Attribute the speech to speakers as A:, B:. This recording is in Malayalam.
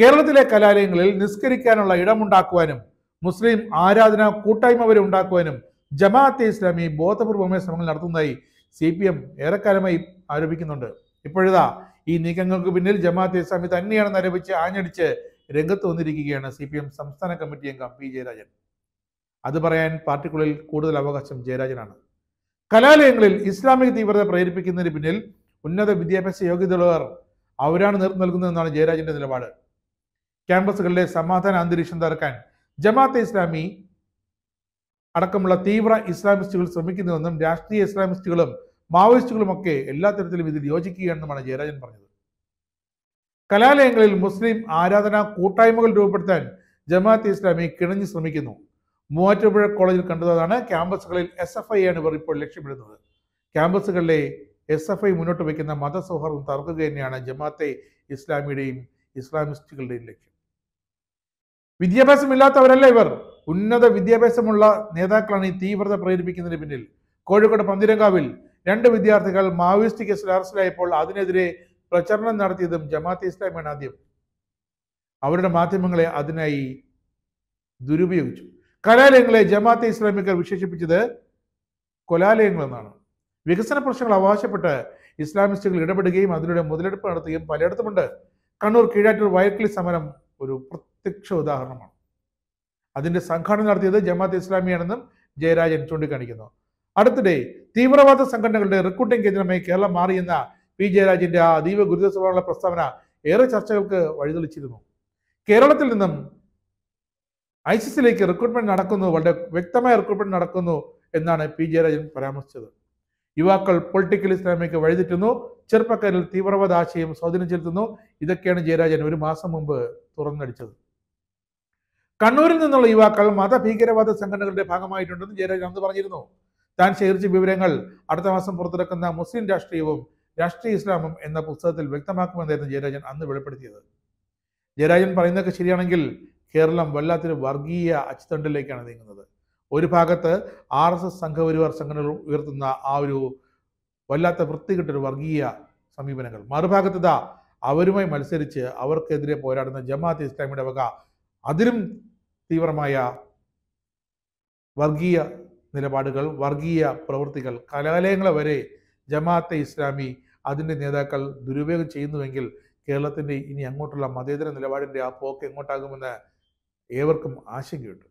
A: കേരളത്തിലെ കലാലയങ്ങളിൽ നിസ്കരിക്കാനുള്ള ഇടമുണ്ടാക്കുവാനും മുസ്ലിം ആരാധന കൂട്ടായ്മ വരെ ഉണ്ടാക്കുവാനും ജമാഅത്തെ ഇസ്ലാമി ബോധപൂർവമായ ശ്രമങ്ങൾ നടത്തുന്നതായി സി പി എം ഏറെക്കാലമായി ആരോപിക്കുന്നുണ്ട് ഇപ്പോഴിതാ ഈ നീക്കങ്ങൾക്ക് പിന്നിൽ ജമാഅത്തെ ഇസ്ലാമി തന്നെയാണെന്ന് ആരോപിച്ച് ആഞ്ഞടിച്ച് രംഗത്ത് വന്നിരിക്കുകയാണ് സി പി എം സംസ്ഥാന കമ്മിറ്റി അംഗം പി ജയരാജൻ അത് പറയാൻ പാർട്ടിക്കുള്ളിൽ കൂടുതൽ അവകാശം ജയരാജനാണ് കലാലയങ്ങളിൽ ഇസ്ലാമിക തീവ്രത പ്രേരിപ്പിക്കുന്നതിന് പിന്നിൽ ഉന്നത വിദ്യാഭ്യാസ യോഗ്യതയുള്ളവർ അവരാണ് നേതൃത്വം നൽകുന്നതെന്നാണ് ജയരാജന്റെ നിലപാട് ക്യാമ്പസുകളിലെ സമാധാന അന്തരീക്ഷം തകർക്കാൻ ജമാഅത്തെ ഇസ്ലാമി അടക്കമുള്ള തീവ്ര ഇസ്ലാമിസ്റ്റുകൾ ശ്രമിക്കുന്നുവെന്നും രാഷ്ട്രീയ ഇസ്ലാമിസ്റ്റുകളും മാവോയിസ്റ്റുകളും ഒക്കെ എല്ലാ തരത്തിലും ഇതിൽ യോജിക്കുകയാണെന്നുമാണ് ജയരാജൻ പറഞ്ഞത് കലാലയങ്ങളിൽ മുസ്ലിം ആരാധനാ കൂട്ടായ്മകൾ രൂപപ്പെടുത്താൻ ജമാഅത്ത് ഇസ്ലാമി കിണഞ്ഞു ശ്രമിക്കുന്നു മൂവാറ്റുപുഴ കോളേജിൽ കണ്ടതാണ് ക്യാമ്പസുകളിൽ എസ് എഫ് ഐ ആണ് ഇവർ ഇപ്പോൾ ലക്ഷ്യമിടുന്നത് ക്യാമ്പസുകളിലെ എസ് എഫ് ഐ മുന്നോട്ട് വയ്ക്കുന്ന മതസൗഹാർദ്ദം തകർക്കുക തന്നെയാണ് ജമാഅത്തെ ഇസ്ലാമിയുടെയും ഇസ്ലാമിസ്റ്റുകളുടെയും ലക്ഷ്യം വിദ്യാഭ്യാസമില്ലാത്തവരല്ല ഇവർ ഉന്നത വിദ്യാഭ്യാസമുള്ള നേതാക്കളാണ് ഈ തീവ്രത പ്രേരിപ്പിക്കുന്നതിന് പിന്നിൽ കോഴിക്കോട് പന്തിരങ്കാവിൽ രണ്ട് വിദ്യാർത്ഥികൾ മാവോയിസ്റ്റ് കേസിൽ അറസ്റ്റിലായപ്പോൾ അതിനെതിരെ പ്രചരണം നടത്തിയതും ജമാഅത്തെ ഇസ്ലാമിയാണ് ആദ്യം അവരുടെ മാധ്യമങ്ങളെ അതിനായി ദുരുപയോഗിച്ചു കലാലയങ്ങളെ ജമാഅത്തെ ഇസ്ലാമിക്കർ വിശേഷിപ്പിച്ചത് കൊലാലയങ്ങളെന്നാണ് വികസന പ്രശ്നങ്ങൾ അവകാശപ്പെട്ട് ഇസ്ലാമിസ്റ്റുകൾ ഇടപെടുകയും അതിലൂടെ മുതലെടുപ്പ് നടത്തുകയും പലയിടത്തുമുണ്ട് കണ്ണൂർ കീഴാറ്റൂർ വയക്കിളി സമരം ഒരു പ്രത്യക്ഷ ഉദാഹരണമാണ് അതിന്റെ സംഘാടനം നടത്തിയത് ജമാഅത്ത് ഇസ്ലാമിയാണെന്നും ജയരാജൻ ചൂണ്ടിക്കാണിക്കുന്നു അടുത്തിടെ തീവ്രവാദ സംഘടനകളുടെ റിക്രൂട്ടിംഗ് കേന്ദ്രമായി കേരളം മാറിയെന്ന പി ജയരാജന്റെ ആ അതീവ ഗുരുതരസ്വഭാവമുള്ള പ്രസ്താവന ഏറെ ചർച്ചകൾക്ക് വഴിതെളിച്ചിരുന്നു കേരളത്തിൽ നിന്നും ഐസിസിലേക്ക് റിക്രൂട്ട്മെന്റ് നടക്കുന്നു വളരെ വ്യക്തമായ റിക്രൂട്ട്മെന്റ് നടക്കുന്നു എന്നാണ് പി ജയരാജൻ പരാമർശിച്ചത് യുവാക്കൾ പൊളിറ്റിക്കൽ ഇസ്ലാമിക്ക് വഴിതെറ്റുന്നു ചെറുപ്പക്കാരിൽ തീവ്രവാദ ആശയം സ്വാധീനം ചെലുത്തുന്നു ഇതൊക്കെയാണ് ജയരാജൻ ഒരു മാസം മുമ്പ് തുറന്നടിച്ചത് കണ്ണൂരിൽ നിന്നുള്ള യുവാക്കൾ മതഭീകരവാദ സംഘടനകളുടെ ഭാഗമായിട്ടുണ്ടെന്ന് ജയരാജ് അന്ന് പറഞ്ഞിരുന്നു താൻ ശേഖരിച്ച വിവരങ്ങൾ അടുത്ത മാസം പുറത്തിറക്കുന്ന മുസ്ലിം രാഷ്ട്രീയവും രാഷ്ട്രീയ ഇസ്ലാമും എന്ന പുസ്തകത്തിൽ വ്യക്തമാക്കുമെന്നായിരുന്നു ജയരാജൻ അന്ന് വെളിപ്പെടുത്തിയത് ജയരാജൻ പറയുന്നതൊക്കെ ശരിയാണെങ്കിൽ കേരളം വല്ലാത്തൊരു വർഗീയ അച്ചുതണ്ടിലേക്കാണ് നീങ്ങുന്നത് ഒരു ഭാഗത്ത് ആർ എസ് എസ് സംഘപരിവാർ സംഘടനകൾ ഉയർത്തുന്ന ആ ഒരു വല്ലാത്ത വൃത്തികെട്ടൊരു വർഗീയ സമീപനങ്ങൾ മറുഭാഗത്ത് ഇതാ അവരുമായി മത്സരിച്ച് അവർക്കെതിരെ പോരാടുന്ന ജമാഅത്ത് ഇസ്ലാമിയുടെ വക അതിലും തീവ്രമായ വർഗീയ നിലപാടുകൾ വർഗീയ പ്രവൃത്തികൾ കലാലയങ്ങളെ വരെ ജമാഅത്തെ ഇസ്ലാമി അതിൻ്റെ നേതാക്കൾ ദുരുപയോഗം ചെയ്യുന്നുവെങ്കിൽ കേരളത്തിൻ്റെ ഇനി അങ്ങോട്ടുള്ള മതേതര നിലപാടിൻ്റെ ആ പോക്ക് എങ്ങോട്ടാകുമെന്ന് ഏവർക്കും ആശങ്കയുണ്ട്